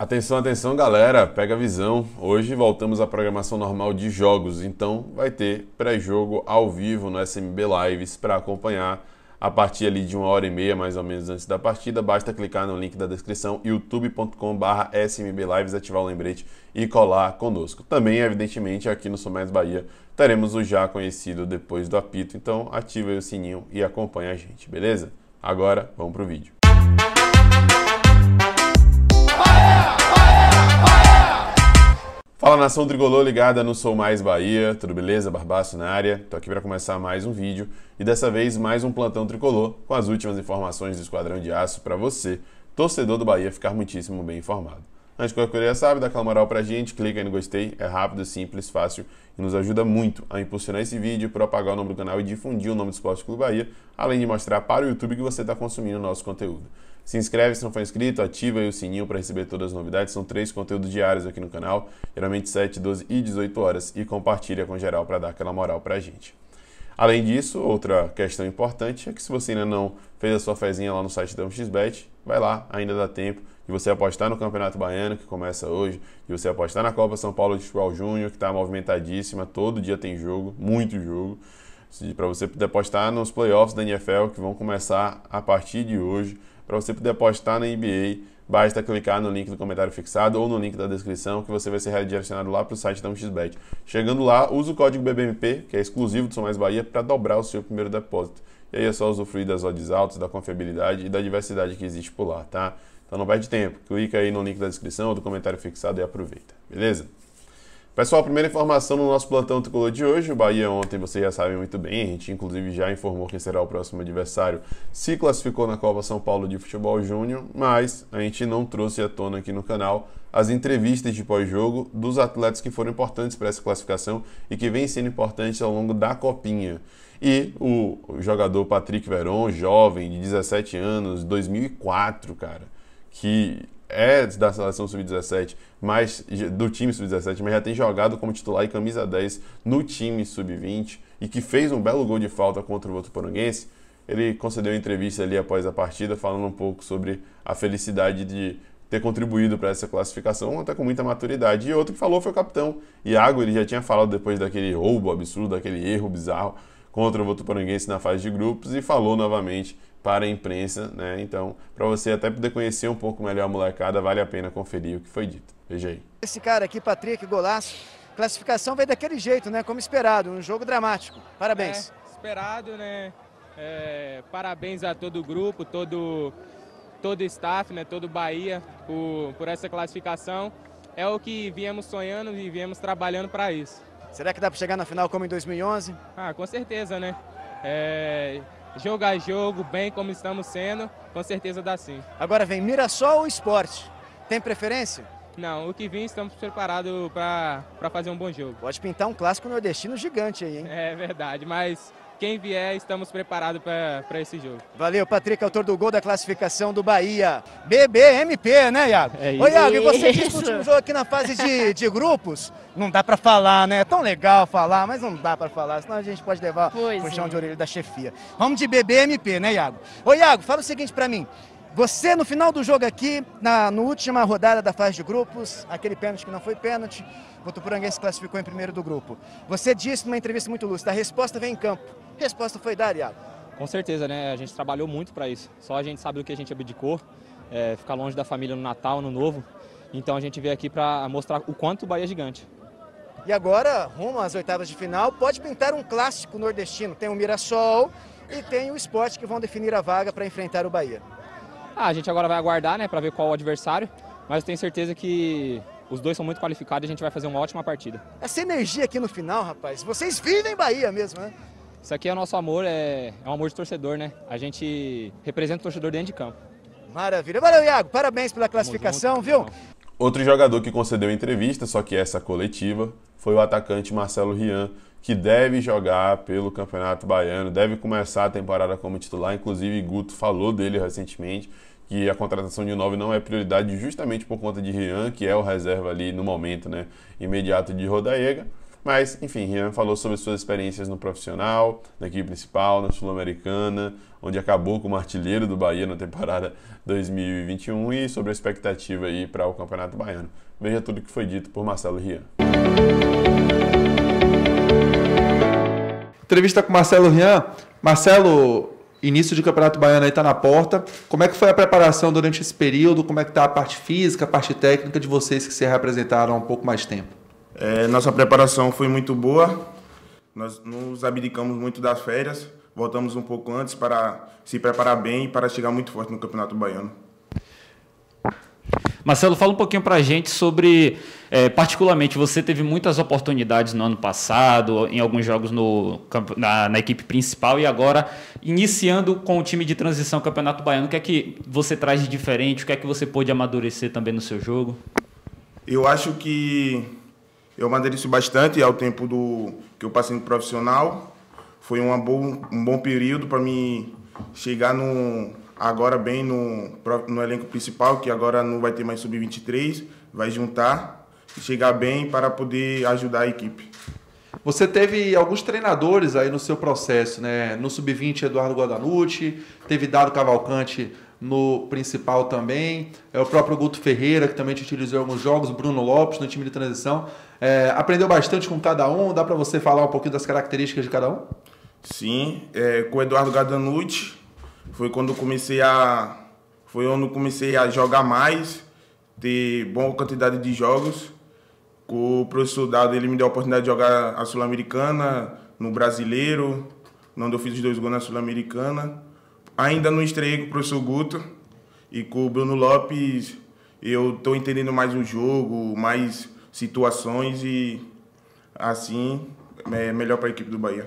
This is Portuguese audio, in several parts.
Atenção, atenção, galera, pega a visão. Hoje voltamos à programação normal de jogos, então vai ter pré-jogo ao vivo no SMB Lives para acompanhar a partir ali de uma hora e meia, mais ou menos, antes da partida. Basta clicar no link da descrição, youtube.com.br SMBLives, ativar o lembrete e colar conosco. Também, evidentemente, aqui no Somers Bahia, teremos o já conhecido depois do apito, então ativa o sininho e acompanha a gente, beleza? Agora, vamos para o vídeo. Fala nação tricolor ligada no Sou Mais Bahia, tudo beleza? Barbaço na área, tô aqui para começar mais um vídeo e dessa vez mais um plantão tricolor com as últimas informações do Esquadrão de Aço para você, torcedor do Bahia, ficar muitíssimo bem informado. Antes que qualquer coisa, sabe, dá aquela moral pra gente, clica aí no gostei, é rápido, simples, fácil e nos ajuda muito a impulsionar esse vídeo, propagar o nome do canal e difundir o nome do Esporte Clube Bahia, além de mostrar para o YouTube que você está consumindo o nosso conteúdo. Se inscreve se não for inscrito, ativa o sininho para receber todas as novidades. São três conteúdos diários aqui no canal, geralmente 7, 12 e 18 horas, e compartilha com geral para dar aquela moral pra gente. Além disso, outra questão importante é que se você ainda não fez a sua fezinha lá no site da 1xBet, vai lá, ainda dá tempo de você apostar no Campeonato Baiano, que começa hoje, de você apostar na Copa São Paulo de Futebol Júnior, que está movimentadíssima, todo dia tem jogo, muito jogo, para você poder apostar nos playoffs da NFL, que vão começar a partir de hoje, para você poder apostar na NBA, basta clicar no link do comentário fixado ou no link da descrição que você vai ser redirecionado lá para o site da 1xBet. Chegando lá, usa o código BBMP, que é exclusivo do São Mais Bahia, para dobrar o seu primeiro depósito. E aí é só usufruir das odds altas, da confiabilidade e da diversidade que existe por lá, tá? Então não perde tempo. Clica aí no link da descrição ou do comentário fixado e aproveita, beleza? Pessoal, a primeira informação no nosso plantão tricolor de hoje. O Bahia ontem, vocês já sabem muito bem, a gente inclusive já informou quem será o próximo adversário. Se classificou na Copa São Paulo de Futebol Júnior, mas a gente não trouxe à tona aqui no canal as entrevistas de pós-jogo dos atletas que foram importantes para essa classificação e que vêm sendo importantes ao longo da copinha. E o jogador Patrick Veron, jovem, de 17 anos, 2004, cara que é da seleção sub-17, mas do time sub-17, mas já tem jogado como titular e camisa 10 no time sub-20 e que fez um belo gol de falta contra o Votuporanguense, ele concedeu entrevista ali após a partida falando um pouco sobre a felicidade de ter contribuído para essa classificação, até com muita maturidade. E outro que falou foi o capitão Iago, ele já tinha falado depois daquele roubo absurdo, daquele erro bizarro contra o Votuporanguense na fase de grupos e falou novamente para a imprensa, né? Então, para você até poder conhecer um pouco melhor a molecada, vale a pena conferir o que foi dito. Veja aí. Esse cara aqui, Patrick, golaço. Classificação veio daquele jeito, né? Como esperado, um jogo dramático. Parabéns. É, esperado, né? É, parabéns a todo o grupo, todo todo o staff, né? Todo Bahia por, por essa classificação. É o que viemos sonhando e viemos trabalhando para isso. Será que dá para chegar na final como em 2011? Ah, com certeza, né? É, jogo a jogo, bem como estamos sendo, com certeza dá sim. Agora vem Mirassol ou Esporte? Tem preferência? Não, o que vem estamos preparados para fazer um bom jogo. Pode pintar um clássico nordestino gigante aí, hein? É verdade, mas quem vier, estamos preparados para esse jogo. Valeu, Patrick, autor do gol da classificação do Bahia. BBMP, né, Iago? É isso. Ô, Iago, e você no último jogo aqui na fase de, de grupos? Não dá para falar, né? É tão legal falar, mas não dá para falar, senão a gente pode levar o puxão é. de orelha da chefia. Vamos de BBMP, né, Iago? Ô, Iago, fala o seguinte para mim. Você, no final do jogo aqui, na no última rodada da fase de grupos, aquele pênalti que não foi pênalti, o Tupuranguense classificou em primeiro do grupo. Você disse numa entrevista muito lúcida, a resposta vem em campo. Resposta foi dada, Iago? Com certeza, né? A gente trabalhou muito para isso. Só a gente sabe do que a gente abdicou, é, ficar longe da família no Natal, no Novo. Então a gente veio aqui para mostrar o quanto o Bahia é gigante. E agora, rumo às oitavas de final, pode pintar um clássico nordestino. Tem o Mirassol e tem o Esporte que vão definir a vaga para enfrentar o Bahia. Ah, a gente agora vai aguardar, né, para ver qual o adversário, mas eu tenho certeza que os dois são muito qualificados e a gente vai fazer uma ótima partida. Essa energia aqui no final, rapaz, vocês vivem Bahia mesmo, né? Isso aqui é o nosso amor, é, é um amor de torcedor, né? A gente representa o torcedor dentro de campo. Maravilha. Valeu, Iago. Parabéns pela classificação, junto, viu? Outro jogador que concedeu entrevista, só que essa coletiva, foi o atacante Marcelo Rian, que deve jogar pelo Campeonato Baiano, deve começar a temporada como titular. Inclusive, Guto falou dele recentemente que a contratação de nove não é prioridade justamente por conta de Rian, que é o reserva ali no momento né, imediato de Rodaiega. Mas, enfim, Rian falou sobre suas experiências no profissional, na equipe principal, na Sul-Americana, onde acabou como artilheiro do Bahia na temporada 2021 e sobre a expectativa aí para o Campeonato Baiano. Veja tudo o que foi dito por Marcelo Rian. Entrevista com Marcelo Rian. Marcelo, início de Campeonato Baiano aí está na porta. Como é que foi a preparação durante esse período? Como é que está a parte física, a parte técnica de vocês que se representaram há um pouco mais tempo? É, nossa preparação foi muito boa, nós nos abdicamos muito das férias, voltamos um pouco antes para se preparar bem e para chegar muito forte no Campeonato Baiano. Marcelo, fala um pouquinho para a gente sobre, é, particularmente, você teve muitas oportunidades no ano passado, em alguns jogos no, na, na, equipe principal e agora iniciando com o time de transição Campeonato Baiano. O que é que você traz de diferente? O que é que você pôde amadurecer também no seu jogo? Eu acho que eu me bastante ao tempo do que eu passei no profissional. Foi uma bom, um bom período para mim chegar no, agora bem no, no elenco principal, que agora não vai ter mais sub-23, vai juntar e chegar bem para poder ajudar a equipe. Você teve alguns treinadores aí no seu processo, né? No sub-20, Eduardo Guadalucci, teve Dado Cavalcante no principal também, é o próprio Guto Ferreira, que também te utilizou em alguns jogos, Bruno Lopes no time de transição. É, aprendeu bastante com cada um? Dá para você falar um pouquinho das características de cada um? Sim, é, com o Eduardo Gadanucci foi quando comecei a foi onde comecei a jogar mais, ter boa quantidade de jogos. Com o professor Dado, ele me deu a oportunidade de jogar a Sul-Americana, no Brasileiro, onde eu fiz os dois gols na Sul-Americana. Ainda não estreiei com o professor Guto e com o Bruno Lopes, eu estou entendendo mais o jogo, mais situações e assim é melhor para a equipe do Bahia.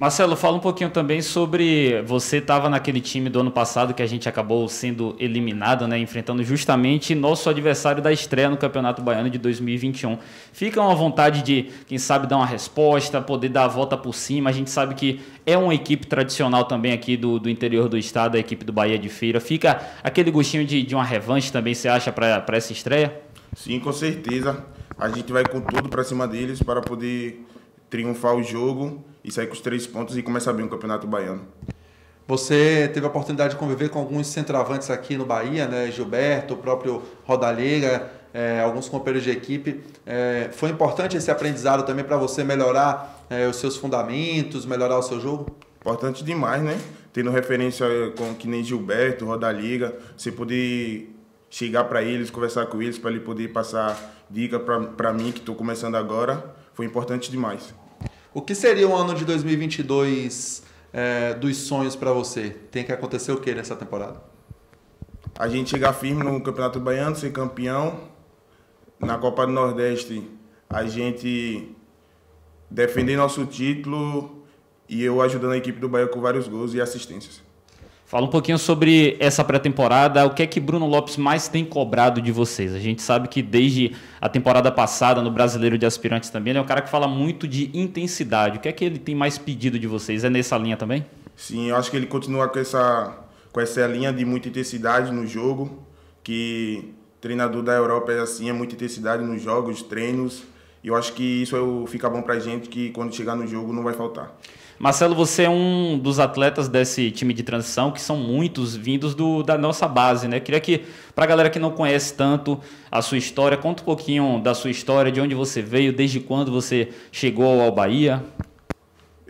Marcelo, fala um pouquinho também sobre você estava naquele time do ano passado que a gente acabou sendo eliminado, né, enfrentando justamente nosso adversário da estreia no Campeonato Baiano de 2021. Fica uma vontade de, quem sabe, dar uma resposta, poder dar a volta por cima. A gente sabe que é uma equipe tradicional também aqui do, do interior do estado, a equipe do Bahia de Feira. Fica aquele gostinho de, de uma revanche também, você acha, para essa estreia? Sim, com certeza. A gente vai com tudo para cima deles para poder triunfar o jogo e sair com os três pontos e começar bem o Campeonato Baiano. Você teve a oportunidade de conviver com alguns centroavantes aqui no Bahia, né? Gilberto, o próprio Rodallega, é, alguns companheiros de equipe. É, foi importante esse aprendizado também para você melhorar é, os seus fundamentos, melhorar o seu jogo? Importante demais, né? Tendo referência é, com que nem Gilberto, Rodallega, você poder chegar para eles, conversar com eles, para ele poder passar dica para mim, que estou começando agora, foi importante demais. O que seria o ano de 2022 é, dos sonhos para você? Tem que acontecer o que nessa temporada? A gente chegar firme no Campeonato Baiano, ser campeão. Na Copa do Nordeste, a gente defender nosso título e eu ajudando a equipe do Bahia com vários gols e assistências. Fala um pouquinho sobre essa pré-temporada, o que é que Bruno Lopes mais tem cobrado de vocês? A gente sabe que desde a temporada passada no Brasileiro de Aspirantes também, ele é um cara que fala muito de intensidade. O que é que ele tem mais pedido de vocês? É nessa linha também? Sim, eu acho que ele continua com essa, com essa linha de muita intensidade no jogo, que treinador da Europa é assim, é muita intensidade nos jogos, treinos. E eu acho que isso é fica bom pra gente, que quando chegar no jogo não vai faltar. Marcelo, você é um dos atletas desse time de transição, que são muitos vindos do, da nossa base, né? Queria que, para a galera que não conhece tanto a sua história, conta um pouquinho da sua história, de onde você veio, desde quando você chegou ao Bahia.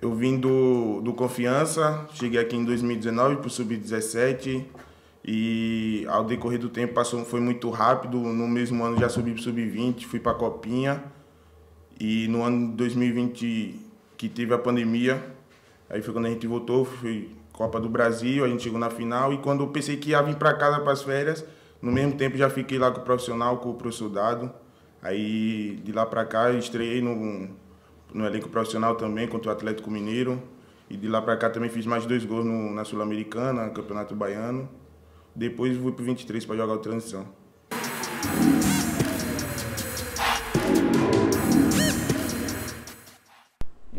Eu vim do, do Confiança, cheguei aqui em 2019 para o Sub-17 e ao decorrer do tempo passou, foi muito rápido. No mesmo ano já subi para o Sub-20, fui para a Copinha e no ano 2020 que teve a pandemia, Aí foi quando a gente voltou, foi Copa do Brasil, a gente chegou na final. E quando eu pensei que ia vir para casa para as férias, no mesmo tempo já fiquei lá com o profissional, com o professor Dado. Aí de lá para cá estreiei no, no elenco profissional também contra o Atlético Mineiro. E de lá para cá também fiz mais dois gols no, na Sul-Americana, Campeonato Baiano. Depois fui pro 23 para jogar o Transição.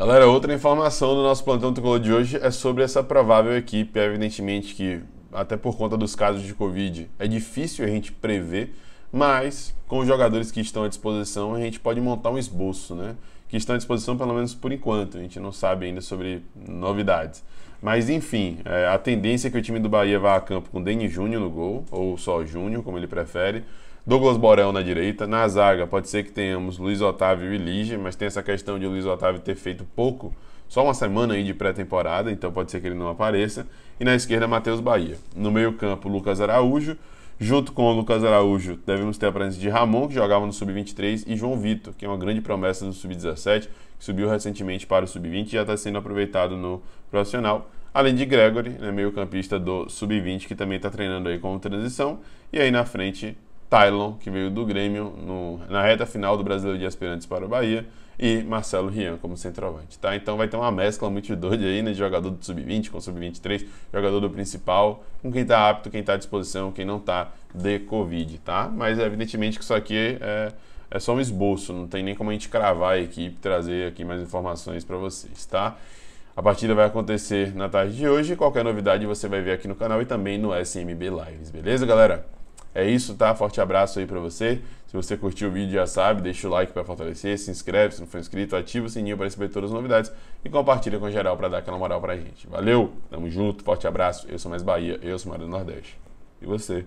Galera, outra informação do nosso plantão tricolor de hoje é sobre essa provável equipe. É evidentemente que, até por conta dos casos de Covid, é difícil a gente prever, mas com os jogadores que estão à disposição, a gente pode montar um esboço, né? Que estão à disposição, pelo menos por enquanto. A gente não sabe ainda sobre novidades. Mas, enfim, é, a tendência é que o time do Bahia vá a campo com Deni Júnior no gol, ou só Júnior, como ele prefere Douglas Borel na direita. Na zaga, pode ser que tenhamos Luiz Otávio e Lige, mas tem essa questão de Luiz Otávio ter feito pouco, só uma semana aí de pré-temporada, então pode ser que ele não apareça. E na esquerda, Matheus Bahia. No meio-campo, Lucas Araújo. Junto com o Lucas Araújo, devemos ter a presença de Ramon, que jogava no Sub-23, e João Vitor, que é uma grande promessa do Sub-17, que subiu recentemente para o Sub-20 e já está sendo aproveitado no profissional. Além de Gregory, né, meio-campista do Sub-20, que também está treinando aí com transição. E aí na frente, Tylon, que veio do Grêmio no, na reta final do Brasileiro de Aspirantes para o Bahia, e Marcelo Rian como centroavante, tá? Então vai ter uma mescla doida aí, né? De jogador do sub-20 com sub-23, jogador do principal, com quem tá apto, quem tá à disposição, quem não tá de Covid, tá? Mas evidentemente que isso aqui é, é só um esboço, não tem nem como a gente cravar a equipe, trazer aqui mais informações para vocês, tá? A partida vai acontecer na tarde de hoje. Qualquer novidade você vai ver aqui no canal e também no SMB Lives, beleza, galera? É isso, tá? Forte abraço aí para você. Se você curtiu o vídeo, já sabe, deixa o like para fortalecer, se inscreve se não for inscrito, ativa o sininho para receber todas as novidades e compartilha com geral para dar aquela moral pra gente. Valeu, tamo junto, forte abraço. Eu sou mais Bahia, eu sou Mário do Nordeste. E você?